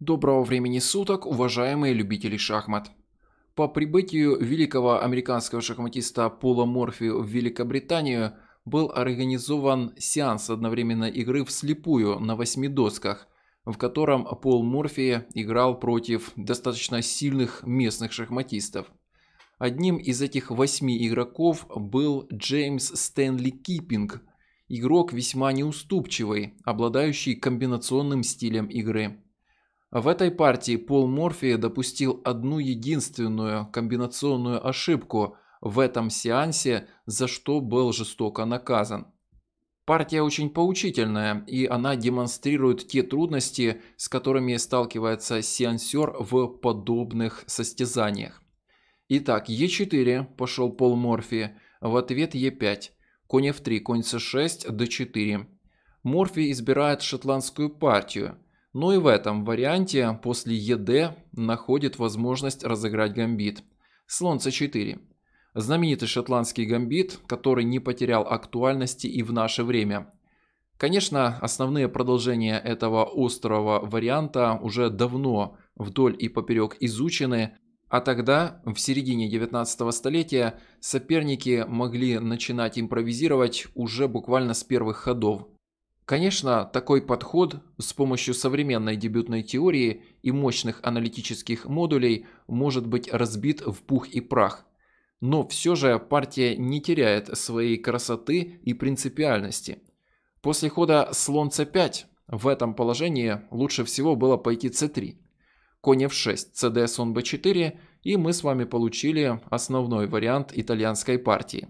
Доброго времени суток, уважаемые любители шахмат. По прибытию великого американского шахматиста Пола Морфи в Великобританию был организован сеанс одновременной игры вслепую на восьми досках, в котором Пол Морфи играл против достаточно сильных местных шахматистов. Одним из этих восьми игроков был Джеймс Стэнли Киппинг, игрок весьма неуступчивый, обладающий комбинационным стилем игры. В этой партии Пол Морфи допустил одну единственную комбинационную ошибку в этом сеансе, за что был жестоко наказан. Партия очень поучительная, и она демонстрирует те трудности, с которыми сталкивается сеансер в подобных состязаниях. Итак, Е4 пошел Пол Морфи, в ответ Е5, конь F3, конь c6, d4. Морфи избирает шотландскую партию – но ну и в этом варианте после ЕД находит возможность разыграть гамбит. Слон c4. Знаменитый шотландский гамбит, который не потерял актуальности и в наше время. Конечно, основные продолжения этого острого варианта уже давно вдоль и поперек изучены, а тогда, в середине 19 столетия, соперники могли начинать импровизировать уже буквально с первых ходов – Конечно, такой подход с помощью современной дебютной теории и мощных аналитических модулей может быть разбит в пух и прах. Но все же партия не теряет своей красоты и принципиальности. После хода слон c5 в этом положении лучше всего было пойти c3. Конь f6, cd слон b4 и мы с вами получили основной вариант итальянской партии.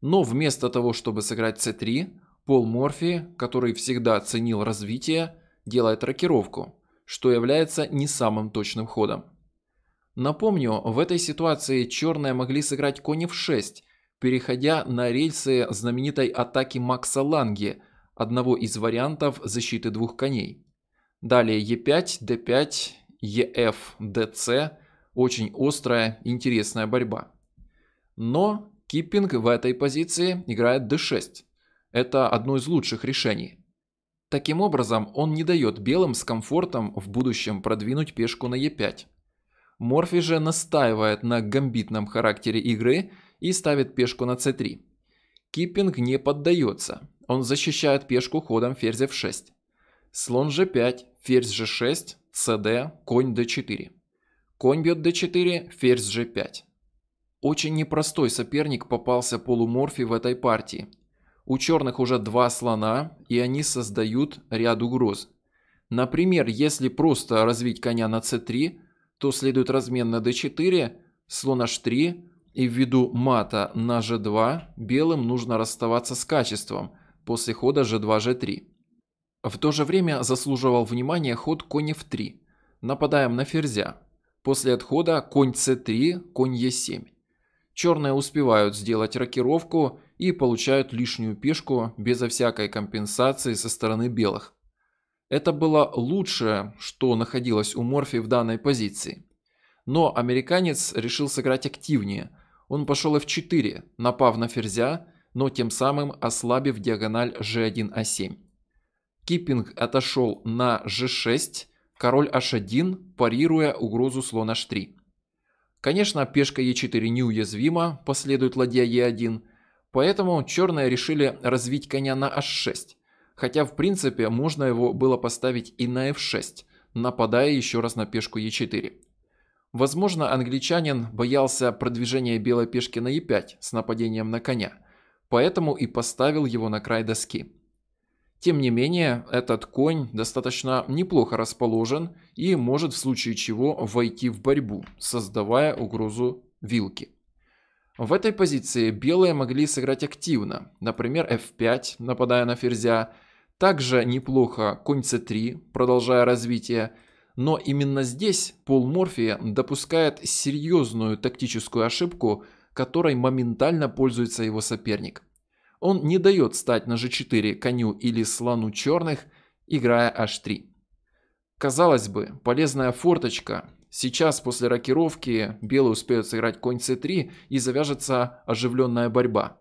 Но вместо того, чтобы сыграть c3, Пол Морфи, который всегда ценил развитие, делает рокировку, что является не самым точным ходом. Напомню, в этой ситуации черные могли сыграть конь в 6, переходя на рельсы знаменитой атаки Макса Ланги, одного из вариантов защиты двух коней. Далее Е5, Д5, ЕФ, ДЦ – очень острая, интересная борьба. Но киппинг в этой позиции играет d6 это одно из лучших решений. Таким образом, он не дает белым с комфортом в будущем продвинуть пешку на e5. Морфи же настаивает на гамбитном характере игры и ставит пешку на c3. Киппинг не поддается, он защищает пешку ходом ферзь f6. Слон g5, ферзь g6, cd, конь d4. Конь бьет d4, ферзь g5. Очень непростой соперник попался полуморфи в этой партии, у черных уже два слона, и они создают ряд угроз. Например, если просто развить коня на c3, то следует размен на d4, слон h3, и ввиду мата на g2 белым нужно расставаться с качеством после хода g2-g3. В то же время заслуживал внимания ход конь f3. Нападаем на ферзя. После отхода конь c3, конь e7. Черные успевают сделать рокировку и получают лишнюю пешку безо всякой компенсации со стороны белых. Это было лучшее, что находилось у Морфи в данной позиции. Но американец решил сыграть активнее. Он пошел f4, напав на ферзя, но тем самым ослабив диагональ g1a7. А Киппинг отошел на g6, король h1, парируя угрозу слона h3. Конечно, пешка e4 неуязвима, последует ладья e1, Поэтому черные решили развить коня на h6, хотя в принципе можно его было поставить и на f6, нападая еще раз на пешку e4. Возможно, англичанин боялся продвижения белой пешки на e5 с нападением на коня, поэтому и поставил его на край доски. Тем не менее, этот конь достаточно неплохо расположен и может в случае чего войти в борьбу, создавая угрозу вилки. В этой позиции белые могли сыграть активно, например, f5, нападая на ферзя, также неплохо конь c3, продолжая развитие, но именно здесь Пол Морфи допускает серьезную тактическую ошибку, которой моментально пользуется его соперник. Он не дает стать на g4 коню или слону черных, играя h3. Казалось бы, полезная форточка, Сейчас, после рокировки, белые успеют сыграть конь c3 и завяжется оживленная борьба.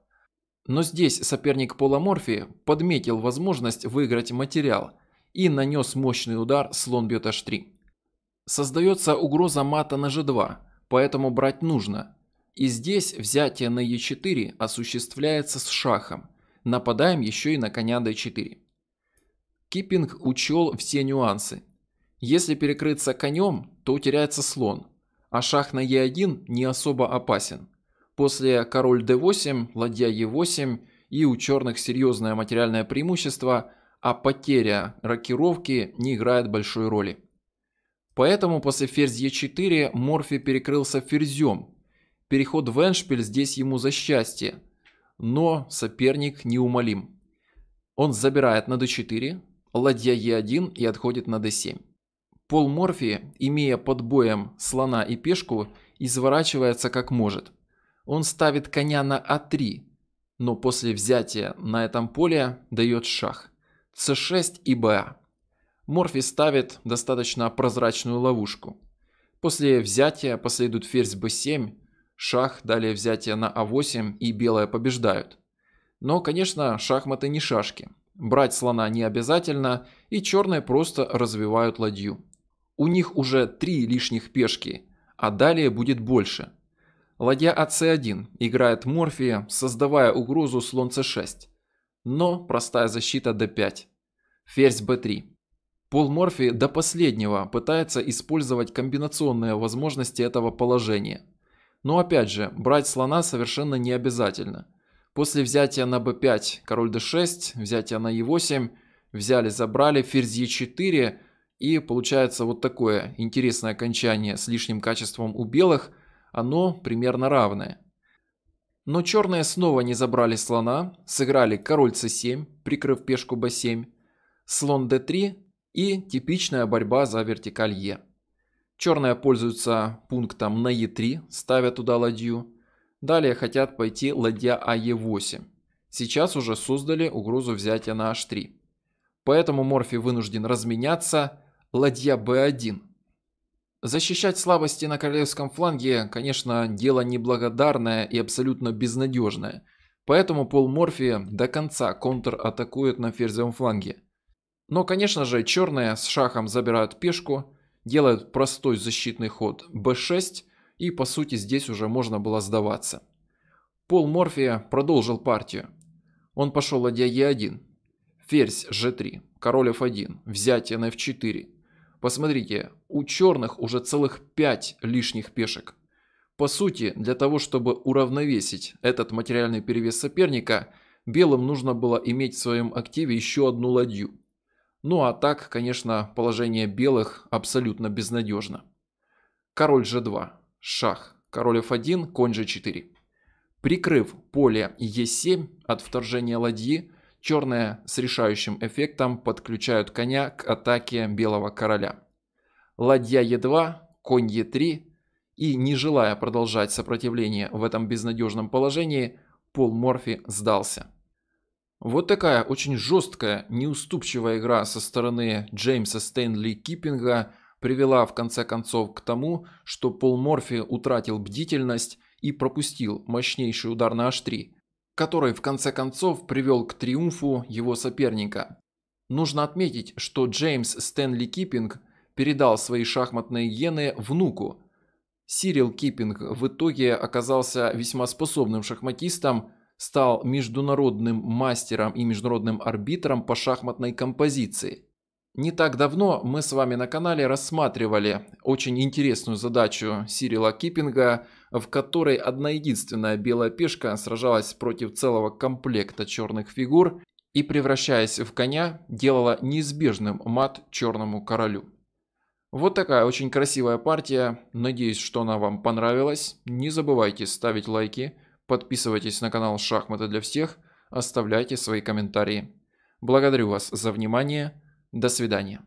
Но здесь соперник Поломорфи подметил возможность выиграть материал и нанес мощный удар слон бьет h3. Создается угроза мата на g2, поэтому брать нужно. И здесь взятие на e4 осуществляется с шахом. Нападаем еще и на коня d4. Киппинг учел все нюансы если перекрыться конем, то теряется слон, а шах на Е1 не особо опасен. После король d8, ладья e8 и у черных серьезное материальное преимущество, а потеря рокировки не играет большой роли. Поэтому после ферзь e4 Морфи перекрылся ферзем. Переход в эншпиль здесь ему за счастье, но соперник неумолим. Он забирает на d4, ладья e1 и отходит на d7. Пол Морфи, имея под боем слона и пешку, изворачивается как может. Он ставит коня на А3, но после взятия на этом поле дает шах. С6 и БА. Морфи ставит достаточно прозрачную ловушку. После взятия последует ферзь б 7 шах, далее взятие на а8 и белые побеждают. Но, конечно, шахматы не шашки. Брать слона не обязательно, и черные просто развивают ладью. У них уже три лишних пешки, а далее будет больше. Ладья АЦ1 играет Морфия, создавая угрозу слон С6. Но простая защита d5. Ферзь b3. Пол Морфи до последнего пытается использовать комбинационные возможности этого положения. Но опять же, брать слона совершенно не обязательно. После взятия на b5, король d6, взятия на e8, взяли-забрали, ферзь e4, и получается вот такое интересное окончание с лишним качеством у белых, оно примерно равное. Но черные снова не забрали слона, сыграли король c7, прикрыв пешку b7, слон d3 и типичная борьба за вертикаль e. Черные пользуются пунктом на e3, ставя туда ладью. Далее хотят пойти ладья а 8 Сейчас уже создали угрозу взятия на h3. Поэтому Морфи вынужден разменяться, ладья Б1. Защищать слабости на королевском фланге, конечно, дело неблагодарное и абсолютно безнадежное, поэтому Пол Морфи до конца контратакует на ферзевом фланге. Но, конечно же, черные с шахом забирают пешку, делают простой защитный ход b6, и по сути здесь уже можно было сдаваться. Пол Морфи продолжил партию. Он пошел ладья e1, ферзь g3, король f1, взятие на f4, Посмотрите, у черных уже целых 5 лишних пешек. По сути, для того, чтобы уравновесить этот материальный перевес соперника, белым нужно было иметь в своем активе еще одну ладью. Ну а так, конечно, положение белых абсолютно безнадежно. Король g2, шах, король f1, конь g4. Прикрыв поле e7 от вторжения ладьи, черные с решающим эффектом подключают коня к атаке белого короля. Ладья Е2, конь Е3 и, не желая продолжать сопротивление в этом безнадежном положении, Пол Морфи сдался. Вот такая очень жесткая, неуступчивая игра со стороны Джеймса Стэнли Киппинга привела в конце концов к тому, что Пол Морфи утратил бдительность и пропустил мощнейший удар на H3, который в конце концов привел к триумфу его соперника. Нужно отметить, что Джеймс Стэнли Киппинг передал свои шахматные гены внуку. Сирил Киппинг в итоге оказался весьма способным шахматистом, стал международным мастером и международным арбитром по шахматной композиции – не так давно мы с вами на канале рассматривали очень интересную задачу Сирила Киппинга, в которой одна единственная белая пешка сражалась против целого комплекта черных фигур и, превращаясь в коня, делала неизбежным мат черному королю. Вот такая очень красивая партия. Надеюсь, что она вам понравилась. Не забывайте ставить лайки, подписывайтесь на канал Шахматы для всех, оставляйте свои комментарии. Благодарю вас за внимание. До свидания.